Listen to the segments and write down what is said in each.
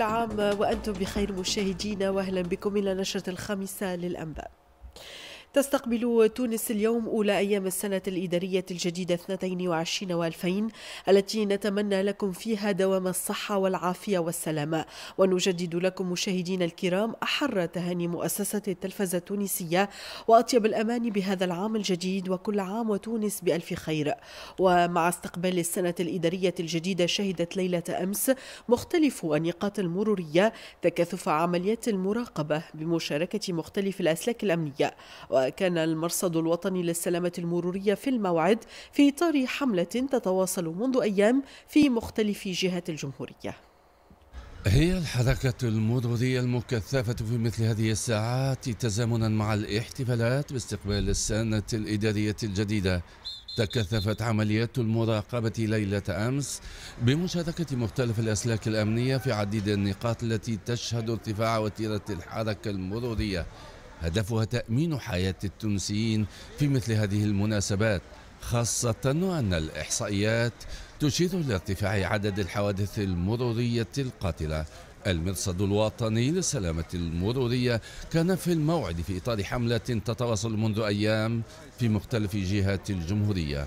كل عام وأنتم بخير مشاهدينا وأهلا بكم إلى نشرة الخامسة للأنباء تستقبل تونس اليوم أولى أيام السنة الإدارية الجديدة 22 و2000 التي نتمنى لكم فيها دوام الصحة والعافية والسلامة ونجدد لكم مشاهدين الكرام أحر تهاني مؤسسة التلفزة التونسية وأطيب الأمان بهذا العام الجديد وكل عام وتونس بألف خير ومع استقبال السنة الإدارية الجديدة شهدت ليلة أمس مختلف النقاط المرورية تكاثف عمليات المراقبة بمشاركة مختلف الأسلاك الأمنية وكان المرصد الوطني للسلامة المرورية في الموعد في إطار حملة تتواصل منذ أيام في مختلف جهات الجمهورية هي الحركة المرورية المكثفة في مثل هذه الساعات تزامنا مع الاحتفالات باستقبال السنة الإدارية الجديدة تكثفت عمليات المراقبة ليلة أمس بمشاركة مختلف الأسلاك الأمنية في عديد النقاط التي تشهد ارتفاع وتيرة الحركة المرورية هدفها تأمين حياة التونسيين في مثل هذه المناسبات خاصة أن الإحصائيات تشير إلى ارتفاع عدد الحوادث المرورية القاتلة المرصد الوطني للسلامة المرورية كان في الموعد في إطار حملة تتواصل منذ أيام في مختلف جهات الجمهورية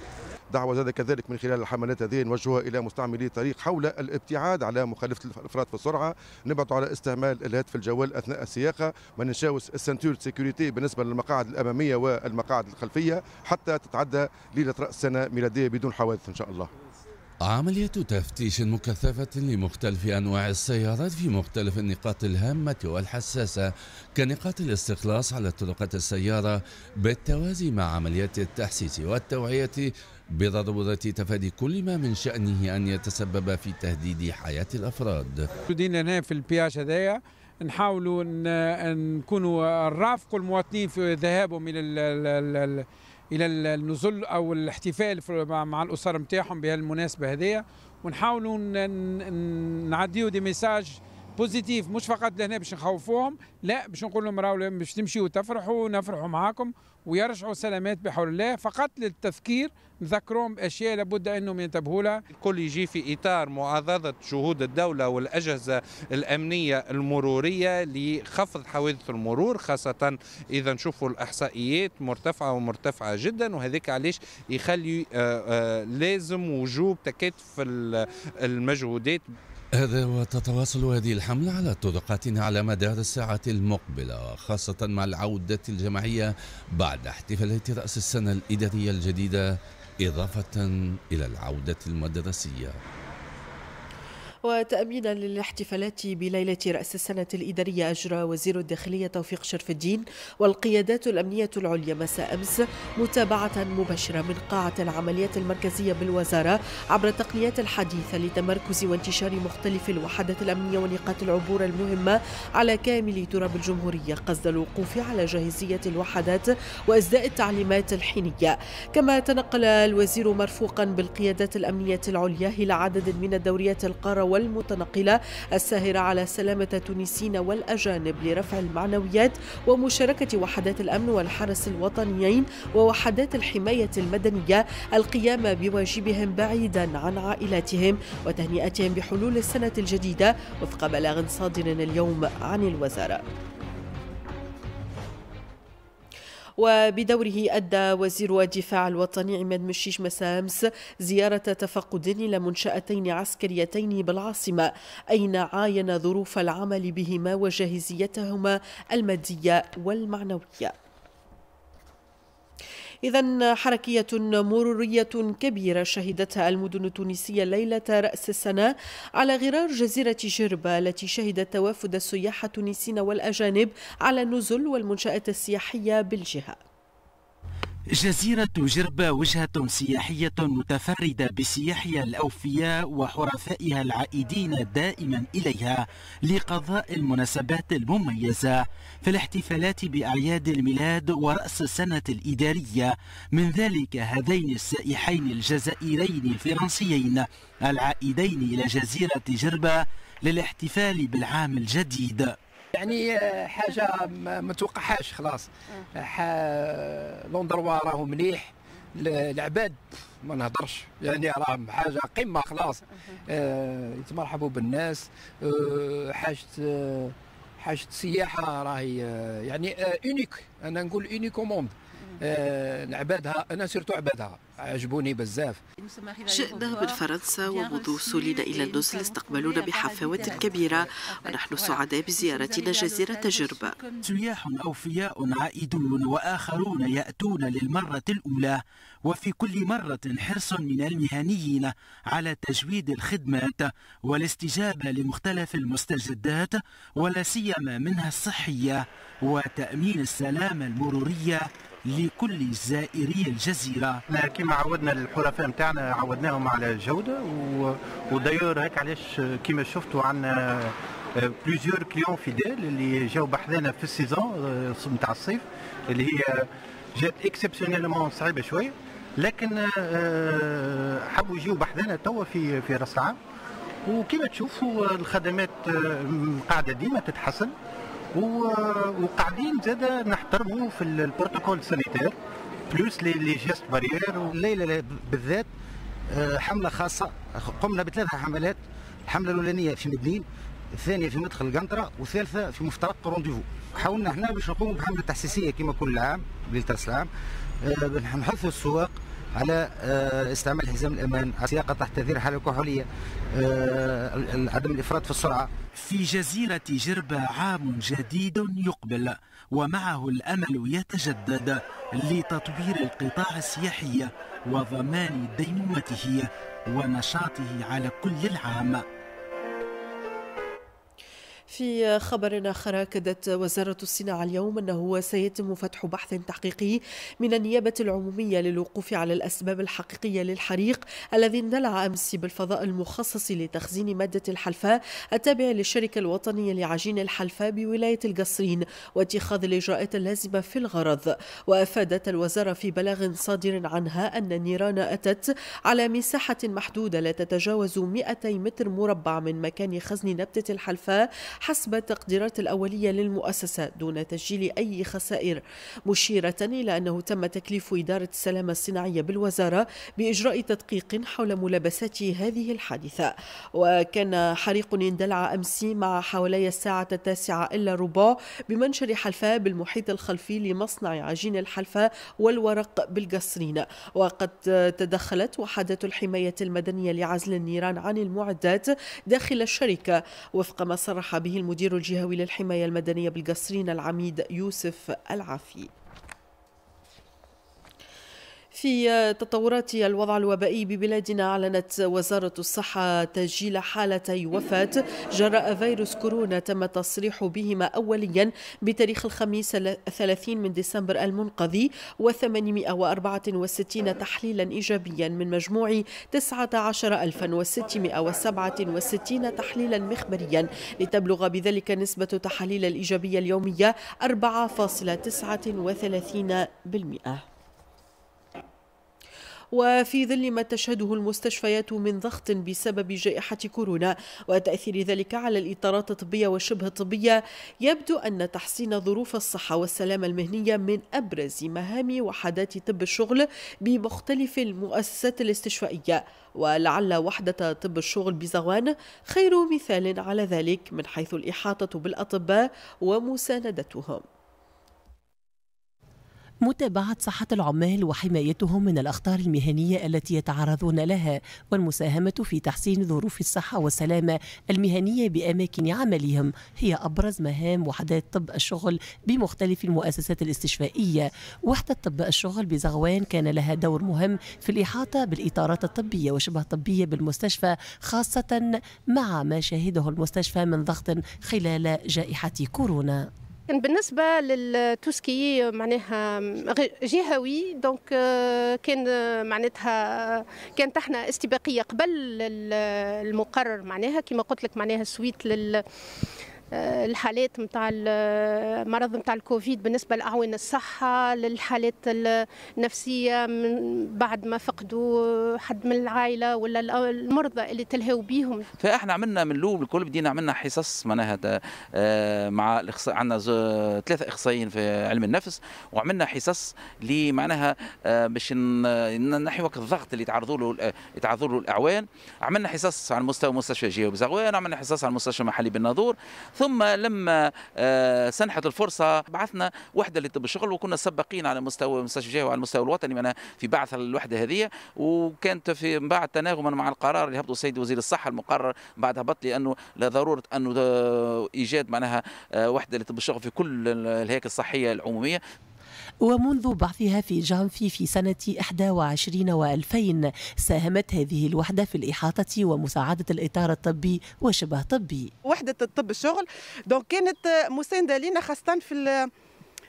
دعوة زاد كذلك من خلال الحملات هذه نوجهها إلى مستعملي الطريق حول الابتعاد على مخالفة الإفراط في السرعة نبعث على استعمال الهاتف الجوال أثناء السياقة ما نشاوس السنتور سيكوريتي بالنسبة للمقاعد الأمامية والمقاعد الخلفية حتى تتعدى ليلة رأس سنة ميلادية بدون حوادث إن شاء الله عملية تفتيش مكثفة لمختلف أنواع السيارات في مختلف النقاط الهامة والحساسة كنقاط الاستخلاص على طرق السيارة بالتوازي مع عمليات التحسيس والتوعية بضرورة تفادي كل ما من شأنه أن يتسبب في تهديد حياة الأفراد. تدين هنا في البياش اش هذايا نحاولوا نكونوا نرافقوا المواطنين في ذهابهم إلى الى النزول او الاحتفال مع الاسر نتاعهم بهالمناسبه هذيا ونحاولوا نعديو دي ميساج بوزيتيف مش فقط لهنا باش نخوفوهم لا باش نقول لهم راهو باش تمشيو تفرحوا نفرحوا معاكم ويرجعوا سلامات بحول الله فقط للتذكير نذكرهم باشياء لابد انهم ينتبهوا لها. الكل يجي في اطار معاضده جهود الدوله والاجهزه الامنيه المروريه لخفض حوادث المرور خاصه اذا نشوفوا الاحصائيات مرتفعه ومرتفعه جدا وهذاك علاش يخلي آآ آه، آآ آه، لازم وجوب تكاتف المجهودات هذا وتتواصل هذه الحملة على طرقاتنا على مدار الساعة المقبلة خاصة مع العودة الجماعية بعد احتفالات رأس السنة الإدارية الجديدة إضافة إلى العودة المدرسية وتأمينا للاحتفالات بليلة رأس السنة الإدارية أجرى وزير الداخلية توفيق شرف الدين والقيادات الأمنية العليا مساء أمس متابعة مباشرة من قاعة العمليات المركزية بالوزارة عبر التقنيات الحديثة لتمركز وانتشار مختلف الوحدات الأمنية ونقاط العبور المهمة على كامل تراب الجمهورية قصد الوقوف على جاهزية الوحدات وإسداء التعليمات الحينية كما تنقل الوزير مرفوقا بالقيادات الأمنية العليا إلى عدد من الدوريات القارة والمتنقلة الساهرة على سلامة التونسيين والأجانب لرفع المعنويات ومشاركة وحدات الأمن والحرس الوطنيين ووحدات الحماية المدنية القيام بواجبهم بعيدا عن عائلاتهم وتهنئتهم بحلول السنة الجديدة وفق بلاغ صادر اليوم عن الوزارة وبدوره أدى وزير الدفاع الوطني عماد مشيش مسامس زيارة تفقد إلى منشأتين عسكريتين بالعاصمة أين عاين ظروف العمل بهما وجاهزيتهما المادية والمعنوية إذا حركية مرورية كبيرة شهدتها المدن التونسية ليلة رأس السنة على غرار جزيرة جربة التي شهدت توافد السياح التونسيين والأجانب على النزل والمنشآت السياحية بالجهة جزيرة جربة وجهة سياحية متفردة بسياحها الأوفياء وحرفائها العائدين دائما إليها لقضاء المناسبات المميزة في الاحتفالات بأعياد الميلاد ورأس السنة الإدارية من ذلك هذين السائحين الجزائريين الفرنسيين العائدين إلى جزيرة جربة للاحتفال بالعام الجديد يعني آه، حاجه ما توقعهاش خلاص آه. لوندروا راهو مليح العباد ما نهضرش يعني راه حاجه قمه خلاص آه. يتمرحبوا بالناس حاجه حاجه السياحه راهي يعني اونيك انا نقول اونيك اوموند موند آه، عبادها انا سرت عبادها عجبوني بزاف شئ ذهب فرنسا ومنذ وصولنا الى النزل استقبلونا بحفاوه كبيره ونحن سعداء بزيارتنا جزيره جربه سياح اوفياء عائدون واخرون ياتون للمره الاولى وفي كل مره حرص من المهنيين على تجويد الخدمات والاستجابه لمختلف المستجدات ولا سيما منها الصحيه وتامين السلامه المروريه لكل زائري الجزيرة احنا كيما عودنا الحرفاء نتاعنا عودناهم على الجودة ودايور هيك علاش كيما شفتوا عندنا بليزيور كليون فيديل اللي جاوا بحذانا في السيزون نتاع آه، الصيف اللي هي جات اكسبسيونيلمون صعيبه شويه لكن آه، حبوا يجيو بحذانا توا في في راس العام وكما تشوفوا آه، الخدمات قاعده ديما تتحسن وقاعدين زاد نحترموا في البروتوكول سانيتير بلوس لي لي جيست بارير الليله بالذات آه، حمله خاصه قمنا بثلاث حملات الحمله الاولانيه في مدنين الثانيه في مدخل القنطره والثالثه في مفترق رونديفو حاولنا هنا باش نقوموا بحمله تحسيسيه كما كل عام ليله العام آه، نحثوا السواق على آه، استعمال حزام الامان على السياقه تحت تاثير الحاله الكحوليه آه، عدم الافراط في السرعه في جزيره جربه عام جديد يقبل ومعه الامل يتجدد لتطوير القطاع السياحي وضمان ديمومته ونشاطه على كل العام في خبر آخر أكدت وزارة الصناعة اليوم أنه سيتم فتح بحث تحقيقي من النيابة العمومية للوقوف على الأسباب الحقيقية للحريق الذي اندلع أمس بالفضاء المخصص لتخزين مادة الحلفاء التابع للشركة الوطنية لعجين الحلفاء بولاية القصرين واتخاذ الإجراءات اللازمة في الغرض وأفادت الوزارة في بلاغ صادر عنها أن النيران أتت على مساحة محدودة لا تتجاوز 200 متر مربع من مكان خزن نبتة الحلفاء حسب التقديرات الأولية للمؤسسة دون تسجيل أي خسائر مشيرة إلى أنه تم تكليف إدارة السلامة الصناعية بالوزارة بإجراء تدقيق حول ملابسات هذه الحادثة وكان حريق اندلع أمس مع حوالي الساعة التاسعة إلا ربع بمنشر حلفاء بالمحيط الخلفي لمصنع عجين الحلفاء والورق بالقصرين وقد تدخلت وحدة الحماية المدنية لعزل النيران عن المعدات داخل الشركة وفق ما صرح به عليه المدير الجهوي للحماية المدنية بالقصرين العميد يوسف العافي في آه، تطورات الوضع الوبائي ببلادنا أعلنت وزارة الصحة تسجيل حالتي وفاة جراء فيروس كورونا تم التصريح بهما أوليا بتاريخ الخميس 30 من ديسمبر المنقضي و864 تحليلا إيجابيا من مجموع 19667 تحليلا مخبريا لتبلغ بذلك نسبة تحاليل الإيجابية اليومية 4.39% وفي ظل ما تشهده المستشفيات من ضغط بسبب جائحة كورونا وتأثير ذلك على الإطارات الطبية وشبه الطبية يبدو أن تحسين ظروف الصحة والسلامة المهنية من أبرز مهام وحدات طب الشغل بمختلف المؤسسات الاستشفائية ولعل وحدة طب الشغل بزغوان خير مثال على ذلك من حيث الإحاطة بالأطباء ومساندتهم متابعة صحة العمال وحمايتهم من الأخطار المهنية التي يتعرضون لها والمساهمة في تحسين ظروف الصحة والسلامة المهنية بأماكن عملهم هي أبرز مهام وحدات طب الشغل بمختلف المؤسسات الاستشفائية وحدة طب الشغل بزغوان كان لها دور مهم في الإحاطة بالإطارات الطبية وشبه طبية بالمستشفى خاصة مع ما شهده المستشفى من ضغط خلال جائحة كورونا كان بالنسبة للتوسكي معناها جهوي دونك آه، كان آه، معناتها كانت احنا استباقية قبل المقرر معناها كما قلت لك معناها سويت لل الحالات نتاع المرض نتاع الكوفيد بالنسبه لاعوان الصحه للحالات النفسيه من بعد ما فقدوا حد من العائله ولا المرضى اللي تلهوا بيهم فاحنا عملنا من الاول الكل بدينا عملنا حصص معناها آه، مع عندنا ثلاثه اخصائيين في علم النفس وعملنا حصص اللي معناها آه، باش نحيوا الضغط اللي تعرضوا له يتعرضوا له الاعوان عملنا حصص على مستوى مستشفى جيو بزغوان عملنا حصص على مستشفى محلي بالناظور ثم لما آه، سنحت الفرصه بعثنا وحده لطب الشغل وكنا سباقين على مستوى مستشفى جهه وعلى المستوى الوطني معناها في بعث الوحده هذه وكانت في بعد تناغما مع القرار اللي هبطه السيد وزير الصحه المقرر بعد هبط لانه لضروره انه آه، ايجاد معناها آه، وحده لطب الشغل في كل الهياكل الصحيه العموميه ومنذ بعثها في جانفي في سنة 21 و2000 ساهمت هذه الوحدة في الإحاطة ومساعدة الإطار الطبي وشبه طبي وحدة الطب الشغل دونك كانت مساندة لنا خاصة في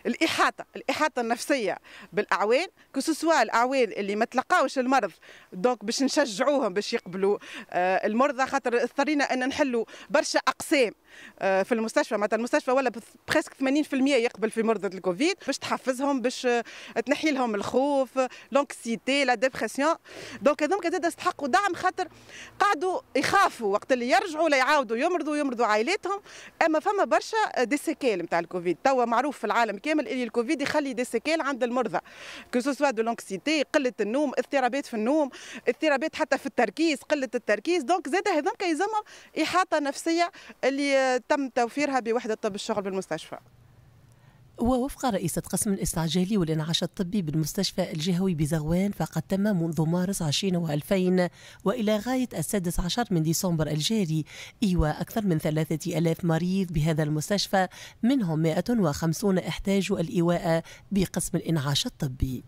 الاحاطه الاحاطه النفسيه بالاعوان كسوسوا الاعوان اللي ما تلقاوش المرض دونك باش نشجعوهم باش يقبلوا آه، المرضى خاطر اضطرينا ان نحلوا برشا اقسام آه، في المستشفى معناتها المستشفى ولا بريسك 80% يقبل في مرضى الكوفيد باش تحفزهم باش آه، تنحي لهم الخوف لونكسيتي لا ديبرسيون دونك هذوك زاد استحقوا دعم خاطر قعدوا يخافوا وقت اللي يرجعوا لا يعاودوا يمرضوا يمرضوا عائلاتهم اما فما برشا دي سيكيل نتاع الكوفيد توا معروف في العالم كامل كامل اللي الكوفيد يخلي دي سيكيل عند المرضى كو سوا دو لونكسيتي قله النوم اضطرابات في النوم اضطرابات حتى في التركيز قله التركيز دونك زاد هذاك يلزمهم احاطه نفسيه اللي تم توفيرها بوحده طب الشغل بالمستشفى ووفق رئيسة قسم الاستعجال والإنعاش الطبي بالمستشفى الجهوي بزغوان فقد تم منذ مارس 20 و2000 وإلى غاية السادس عشر من ديسمبر الجاري إيواء أكثر من ثلاثة ألاف مريض بهذا المستشفى منهم 150 احتاجوا الإيواء بقسم الإنعاش الطبي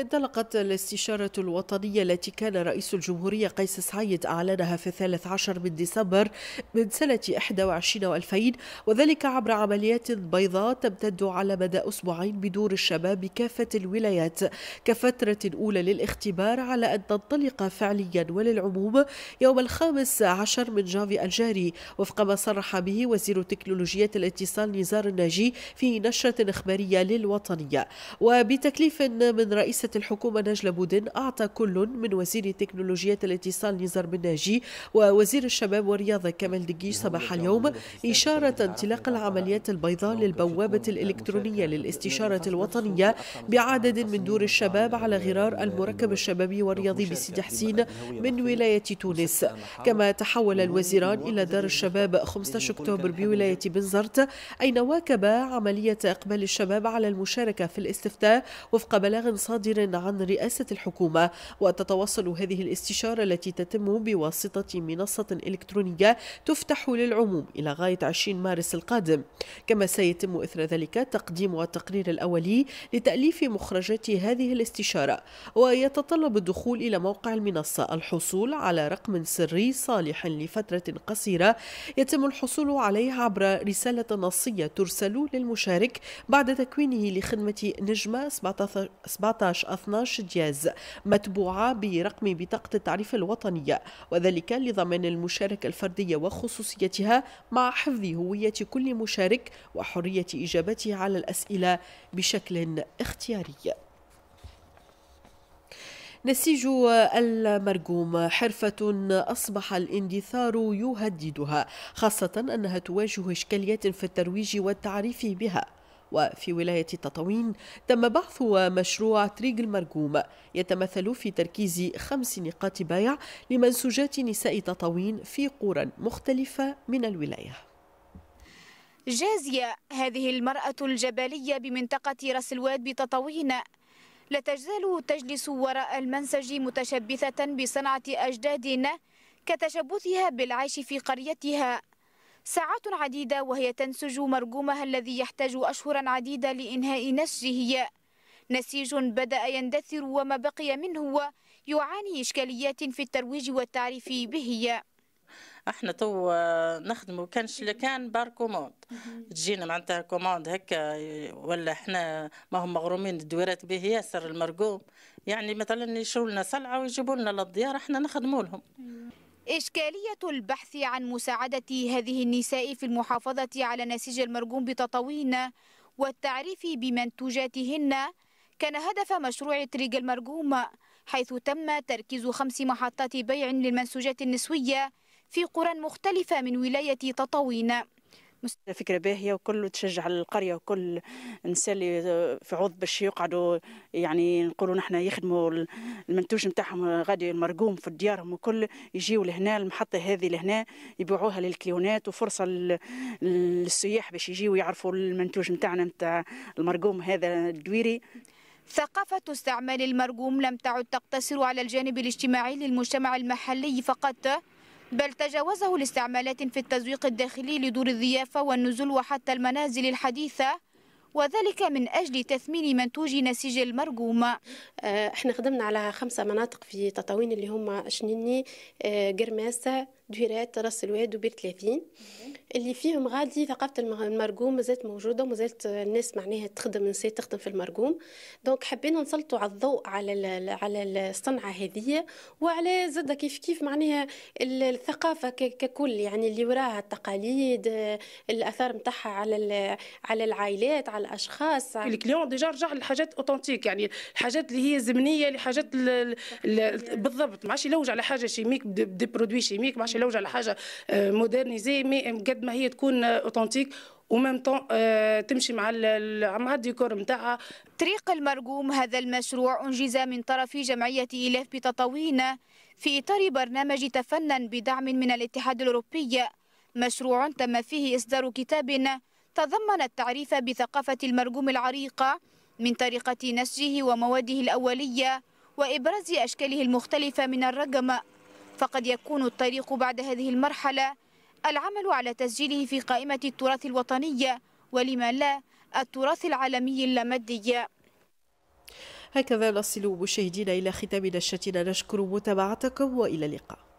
انطلقت الاستشارة الوطنية التي كان رئيس الجمهورية قيس سعيد أعلنها في الثالث عشر من ديسمبر من سنة 21 و2000 وذلك عبر عمليات بيضاء تمتد على مدى أسبوعين بدور الشباب بكافة الولايات كفترة أولى للاختبار على أن تنطلق فعليا وللعموم يوم الخامس عشر من جافي الجاري وفق ما صرح به وزير تكنولوجية الاتصال نزار الناجي في نشرة إخبارية للوطنية وبتكليف من رئيسة رئاسة الحكومة نجلة بودن أعطى كل من وزير تكنولوجيات الاتصال نزار بن ناجي ووزير الشباب والرياضة كمال دقيش صباح اليوم إشارة انطلاق العمليات البيضاء للبوابة الإلكترونية للاستشارة الوطنية بعدد من دور الشباب على غرار المركب الشبابي والرياضي بسيد حسين من ولاية تونس كما تحول الوزيران إلى دار الشباب 15 أكتوبر بولاية بنزرت أين واكبا عملية إقبال الشباب على المشاركة في الاستفتاء وفق بلاغ صادر صادر عن رئاسة الحكومة وتتوصل هذه الاستشارة التي تتم بواسطة منصة إلكترونية تفتح للعموم إلى غاية 20 مارس القادم كما سيتم إثر ذلك تقديم التقرير الأولي لتأليف مخرجات هذه الاستشارة ويتطلب الدخول إلى موقع المنصة الحصول على رقم سري صالح لفترة قصيرة يتم الحصول عليه عبر رسالة نصية ترسل للمشارك بعد تكوينه لخدمة نجمة 17 12 دياز متبوعة برقم بطاقة التعريف الوطنية وذلك لضمان المشاركة الفردية وخصوصيتها مع حفظ هوية كل مشارك وحرية إجابته على الأسئلة بشكل اختياري نسيج المرجوم حرفة أصبح الاندثار يهددها خاصة أنها تواجه إشكاليات في الترويج والتعريف بها وفي ولاية تطاوين تم بحث مشروع تريغ المرجوم يتمثل في تركيز خمس نقاط بيع لمنسوجات نساء تطاوين في قرى مختلفة من الولاية جازية هذه المرأة الجبلية بمنطقة راس الواد بتطاوين لا تزال تجلس وراء المنسج متشبثة بصنعة أجدادنا كتشبثها بالعيش في قريتها ساعات عديدة وهي تنسج مرجومها الذي يحتاج أشهرا عديدة لإنهاء نسجه نسيج بدأ يندثر وما بقي منه يعاني إشكاليات في الترويج والتعريف به احنا تو آه، نخدموا كانش كان بار كوموند تجينا معناتها كوموند هكا ولا احنا ما هم مغرومين الدويرات به ياسر المرقوم يعني مثلا يشروا لنا سلعه ويجيبوا لنا للديار احنا نخدموا لهم أيوة. إشكالية البحث عن مساعدة هذه النساء في المحافظة على نسيج المرجوم بتطاوين والتعريف بمنتوجاتهن كان هدف مشروع تريج المرجوم حيث تم تركيز خمس محطات بيع للمنسوجات النسوية في قرى مختلفة من ولاية تطاوين فكره باهيه وكل تشجع القريه وكل نساء اللي في عوض باش يقعدوا يعني نقولوا نحن يخدموا المنتوج نتاعهم غادي المرقوم في ديارهم وكل يجيوا لهنا المحطه هذه لهنا يبيعوها للكليونات وفرصه للسياح باش يجيوا يعرفوا المنتوج نتاعنا نتاع المرقوم هذا الدويري ثقافة استعمال المرقوم لم تعد تقتصر على الجانب الاجتماعي للمجتمع المحلي فقط بل تجاوزه لاستعمالات في التزويق الداخلي لدور الضيافة والنزل وحتى المنازل الحديثة وذلك من أجل تثمين منتوج نسيج المرقوم آه، احنا خدمنا على خمسة مناطق في تطاوين اللي هما شنيني آه، قرماسة دويرات راس الواد وبير 30 اللي فيهم غادي ثقافه المرقوم مازالت موجوده ومازالت الناس معناها تخدم نساء تخدم في المرقوم دونك حبينا نسلطوا على الضوء على على الصنعه هذه وعلى زاد كيف كيف معناها الثقافه ككل يعني اللي وراها التقاليد الاثار نتاعها على على العائلات على الاشخاص الكليون ديجا رجع لحاجات أوثنتيك يعني الحاجات اللي هي زمنيه لحاجات بالضبط ما عادش يلوج على حاجه شيميك دي برودوي شيميك ما عادش يلوج على حاجه مودرنيزي euh, مي قد ما هي تكون اوثنتيك ومام طون تمشي مع مع الديكور نتاعها طريق المرقوم هذا المشروع انجز من طرف جمعيه الاف بتطاوين في اطار برنامج تفنن بدعم من الاتحاد الاوروبي مشروع تم فيه اصدار كتاب تضمن التعريف بثقافه المرقوم العريقه من طريقه نسجه ومواده الاوليه وابراز اشكاله المختلفه من الرقم فقد يكون الطريق بعد هذه المرحله العمل على تسجيله في قائمة التراث الوطنية ولما لا التراث العالمي اللامادي هكذا نصل مشاهدينا إلى ختام نشاتنا نشكر متابعتكم وإلى اللقاء